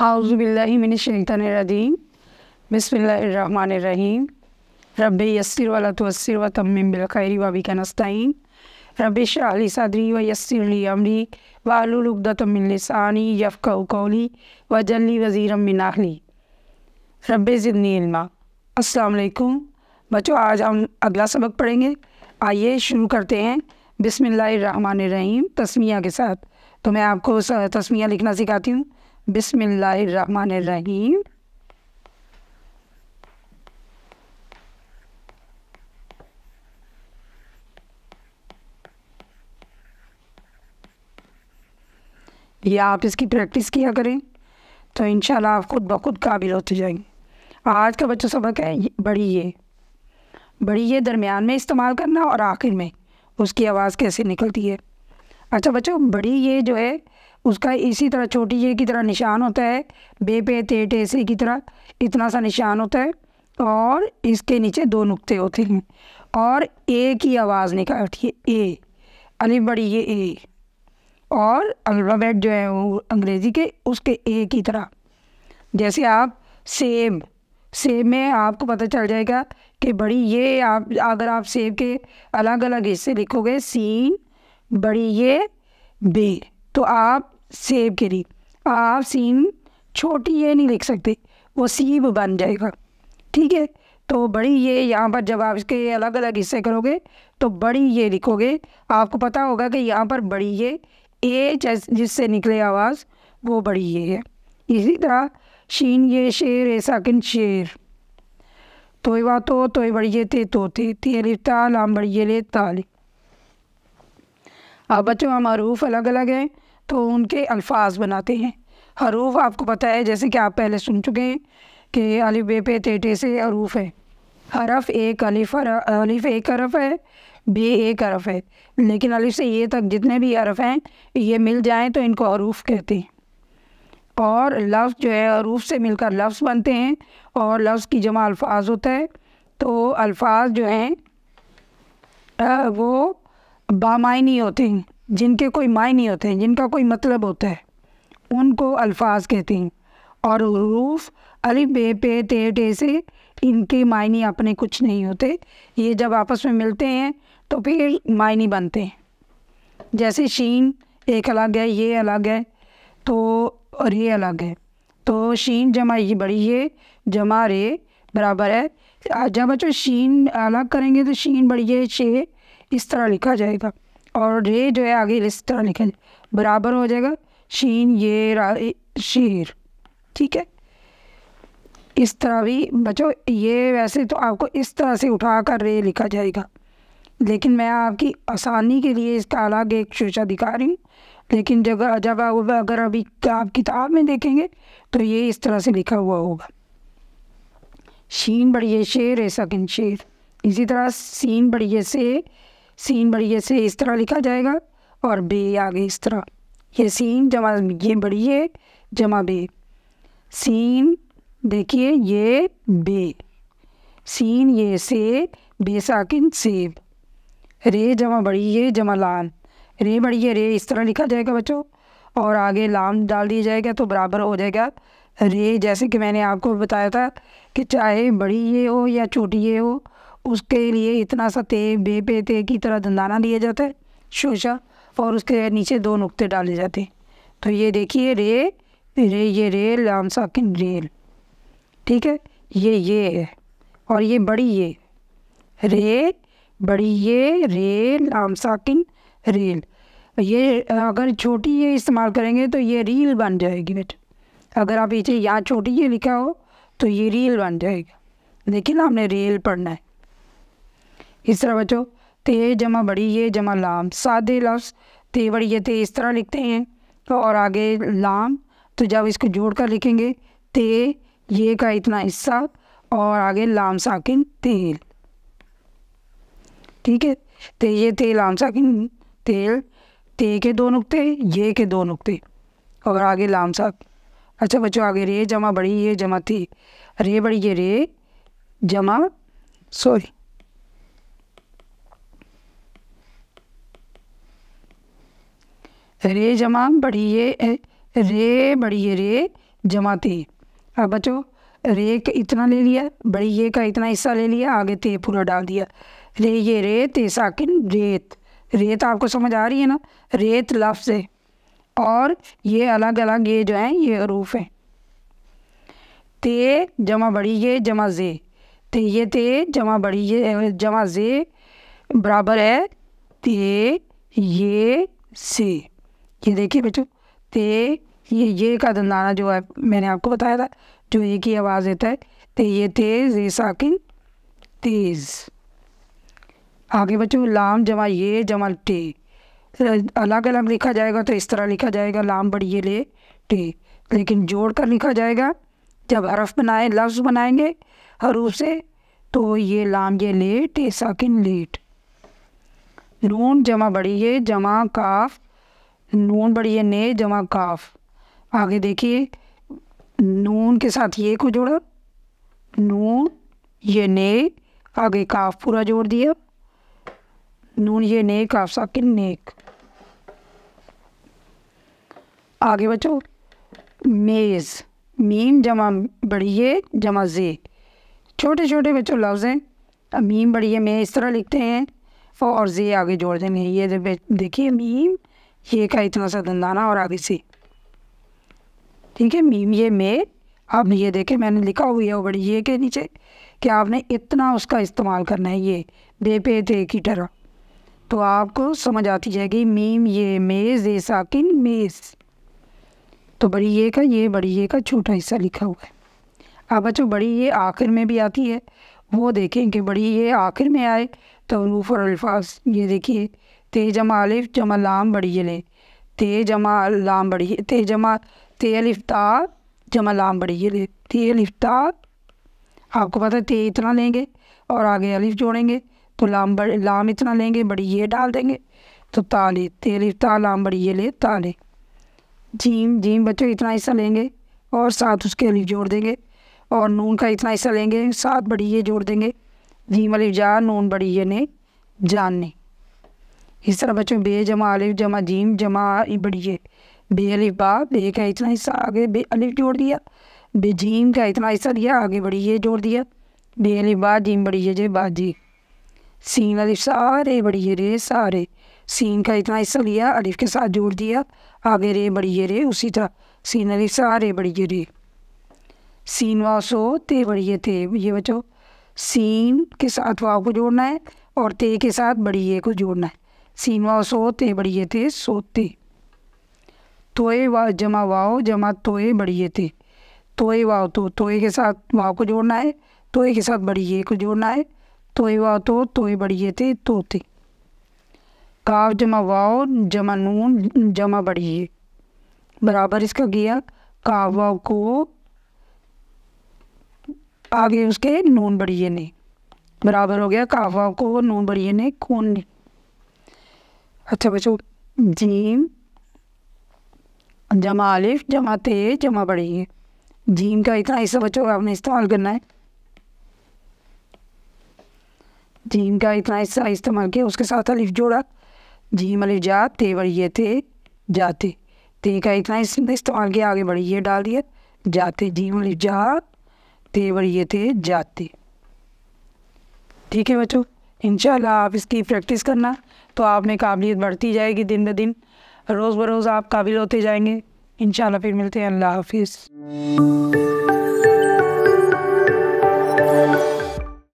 हाउज़बिल्लिमिनशैतरजीम बसमीम रब यसर वाला तसर व तमिम बिलखैरी वबी का नस्तीन रब शाहली सदरी व यसरली अमरी यफ़ कौली व जल्ली वज़ीरम मिनाखली रब ज़िदनी असलकुम बच्चों आज हम अगला सबक पढ़ेंगे आइए शुरू करते हैं रहीम तस्मिया के साथ तो मैं आपको तस्मिया लिखना सिखाती हूँ बिस्मिल्लाहिर्रहमानिर्रहीम या आप इसकी प्रैक्टिस किया करें तो इन आप खुद ब खुद काबिल होते जाएंगे आज का बच्चों सबक है बड़ी ये बड़ी ये दरमियान में इस्तेमाल करना और आखिर में उसकी आवाज़ कैसे निकलती है अच्छा बच्चों बड़ी ये जो है उसका इसी तरह छोटी ये की तरह निशान होता है बे पे ते टे से की तरह इतना सा निशान होता है और इसके नीचे दो नुक्ते होते हैं और ए की आवाज़ निकालती है ए अली बड़ी ये ए और अल्फ़ाबेट जो है वो अंग्रेज़ी के उसके ए की तरह जैसे आप सेब सेब में आपको पता चल जाएगा कि बड़ी ये आप अगर आप सेब के अलग अलग हिस्से लिखोगे सीन बड़ी ये बे तो आप सेब के लिए आप सीन छोटी ये नहीं लिख सकते वो सीब बन जाएगा ठीक है तो बड़ी ये यहाँ पर जब आप इसके अलग अलग हिस्से करोगे तो बड़ी ये लिखोगे आपको पता होगा कि यहाँ पर बड़ी ये ए जिससे निकले आवाज़ वो बड़ी ये है इसी तरह शीन ये शेर ए साकिन शेर तोय वातो तोय बड़ी ये तो तोते तेरे ता लाम बड़ी ये ले ताली हाँ, बच्चों हम हरूफ हाँ अलग अलग हैं तो उनके अल्फाज बनाते हैं हरूफ हाँ, आपको पता है जैसे कि आप पहले सुन चुके हैं कि अलिफ बे पे टेटे से हरूफ है हरफ एक अलिफ अलिफ एक हरफ है बे एक हरफ है लेकिन अलिफ से ये तक जितने भी हरफ हैं ये मिल जाएँ तो इनको हरूफ कहते हैं और लफ्ज़ जो है हरूफ से मिलकर लफ्ज़ बनते हैं और लफ्ज़ की जमा अल्फाज होता है तो अल्फाज जो हैं वो बामायनी होते हैं जिनके कोई मायने होते हैं जिनका कोई मतलब होता है उनको अल्फाज कहते हैं और हरूफ अली बे पे ते टे से इनके मायने अपने कुछ नहीं होते ये जब आपस में मिलते हैं तो फिर मायने बनते हैं जैसे शीन एक अलग है ये अलग है तो और ये अलग है तो शीन जमा ये बड़ी ये जमा रे बराबर है जब बच्चों शीन अलग करेंगे तो शीन बड़ी शे इस तरह लिखा जाएगा और रे जो है आगे इस तरह लिखा जाए बराबर हो जाएगा शीन ये शेर ठीक है इस तरह भी बचो ये वैसे तो आपको इस तरह से उठा कर रे लिखा जाएगा लेकिन मैं आपकी आसानी के लिए इसका अलग एक शीर्षा दिखा रही हूँ लेकिन जब जब आप अगर अभी आप किताब में देखेंगे तो ये इस तरह से लिखा हुआ होगा शीन बढ़िए शेर है सकिन शेर इसी तरह सीन बढ़िए से सीन बढ़िए से इस तरह लिखा जाएगा और बे आगे इस तरह ये सीन जमा ये बढ़िए जमा बे सीन देखिए ये बे सीन ये से बेसाकिन सेब रे जमा बढ़िए जमा लान रे बढ़िए रे इस तरह लिखा जाएगा बच्चों और आगे लाम डाल दिया जाएगा तो बराबर हो जाएगा रे जैसे कि मैंने आपको बताया था कि चाहे बड़ी ये हो या छोटी ये हो उसके लिए इतना सा ते बे पे ते की तरह दंदाना लिया जाता है शोशा और उसके नीचे दो नुक्ते डाले जाते हैं तो ये देखिए रे रे ये रे लाम साकिन रेल ठीक है ये ये है और ये बड़ी ये रे बड़ी ये रे लाम साकिन रेल ये अगर छोटी ये इस्तेमाल करेंगे तो ये रील बन जाएगी बेटा अगर आप पीछे या छोटी ये लिखा हो तो ये रील बन जाएगा लेकिन हमने रेल पढ़ना है इस तरह बच्चों ते जमा बड़ी ये जमा लाम सादे लफ्स ते बड़ी ये ते इस तरह लिखते हैं तो और आगे लाम तो जब इसको जोड़ कर लिखेंगे ते ये का इतना हिस्सा और आगे लाम साकिन तेल ठीक है ते ये ते लाम साकिन तेल ते के दो नुक्ते ये के दो नुक्ते और आगे लाम साक अच्छा बच्चों आगे रे जमा बड़ी ये जमा थी रे बड़ी ये रे जमा सॉरी रे जमा बढ़िए रे बढ़िए रे जमा ते अब बच्चों रे का इतना ले लिया बढ़िए का इतना हिस्सा ले लिया आगे ते पूरा डाल दिया रे ये रे ते साकिन रेत रेत आपको समझ आ रही है ना रेत लफ्ज़ है और ये अलग अलग ये जो हैं ये हरूफ हैं ते जमा बढ़िए जमा जे ते ये ते जमा बढ़िए जमा जे बराबर है ते ये से ये देखिए बेटो ते ये ये का दंदाना जो है मैंने आपको बताया था जो ये की आवाज़ देता है ते ये तेज़ ये साकिन तेज़ आगे बच्चों लाम जमा ये जमा टे अलग अलग लिखा जाएगा तो इस तरह लिखा जाएगा लाम बड़ी ये ले टे लेकिन जोड़ कर लिखा जाएगा जब हरफ बनाए लफ्ज़ बनाएंगे हरूफ से तो ये लाम ये लेट टे साकिन लेट नून जमा बड़ी ये जमा काफ नून बढ़िया ने जमा काफ आगे देखिए नून के साथ ये को जोड़ा नून ये ने आगे काफ पूरा जोड़ दिया नून ये ने काफ साकिन नेक आगे बच्चों मेज़ मीम जमा बढ़िए जमा जे छोटे छोटे बच्चों लफ्ज़ हैं अब मीम बढ़िए मैं इस तरह लिखते हैं और जे आगे जोड़ देंगे ये देखिए मीम ये का इतना सा ना और आगे से ठीक है ये मे आपने ये देखे मैंने लिखा हुआ है बड़ी ये के नीचे कि आपने इतना उसका इस्तेमाल करना है ये दे पे थे की तरह तो आपको समझ आती जाएगी मीम ये मेज़ ये साकिन मेज़ तो बड़ी ये का ये बड़ी ये का छोटा हिस्सा लिखा हुआ है अब बच्चों बड़ी ये आखिर में भी आती है वो देखें कि बड़ी ये आखिर में आए तो रूफ और अल्फाज ये देखिए ते जमा अलिफ जमा लाम ये ले ते जमा लाम बड़ी ते जमा ते अलिफ्ता जमा लाम ये ले ते अलिफ्ता आपको पता है ते इतना लेंगे और आगे अलिफ जोड़ेंगे तो लाम बड़ लाम इतना लेंगे बड़ी ये डाल देंगे तो ताले तेलिफ ता लाम बड़ी ये ले ताले जीम जीम बच्चों इतना हिस्सा लेंगे और साथ उसके अलिफ जोड़ देंगे और नून का इतना हिस्सा लेंगे साथ बड़ी ये जोड़ देंगे जीम अलिफ जा नून बड़ी ये ने जान ने इस तरह बच्चों बे जमा अलिफ जमा जीम जमा है बे अलिफ बा बे का इतना हिस्सा आगे बे अलिफ जोड़ दिया बे जीम का इतना हिस्सा दिया आगे बड़ी है जोड़ दिया बे अलिफ बा जीम है जे बाजी सीन अलिफ सारे है रे सारे सीन का इतना हिस्सा लिया अलिफ के साथ जोड़ दिया आगे रे बड़ी है रे उसी तरह सीन अलिफ सारे है रे सीन वाव सो ते है थे ये बच्चों सीन के साथ वाव को जोड़ना है और ते के साथ बड़ी बढ़िए को जोड़ना है सीमा सोते बढ़िए थे सोते तोए व जमा वाओ जमा तोए बढ़िए थे तोए वाव तो तोए के साथ वाव को जोड़ना है तोए के साथ बढ़िए को जोड़ना है तोए वाओ तो तोए बढ़िए थे तोते काव जमा वाओ जमा नून जमा बढ़िए बराबर इसका गया काव वाओ को आगे उसके नून बढ़िए ने बराबर हो गया काव वाओ को नून बढ़िए ने कौन ने अच्छा बच्चों जीम जमा आलिफ जमा ते जमा है जीम का इतना हिस्सा बच्चों आपने इस्तेमाल करना है जीम का इतना हिस्सा इस्तेमाल किया उसके साथ अलिफ जोड़ा जीम अलिफ जा ते बढ़िए थे जाते ते का इतना हिस्सा इस्तेमाल किया आगे बढ़िए डाल दिया जाते जीम अलिफ जा ते बढ़िए थे जाते ठीक है बच्चों इन आप इसकी प्रैक्टिस करना तो आप में काबिलियत बढ़ती जाएगी दिन ब दिन रोज़ बरोज़ आप काबिल होते जाएंगे इन फिर मिलते हैं अल्लाह हाफिज़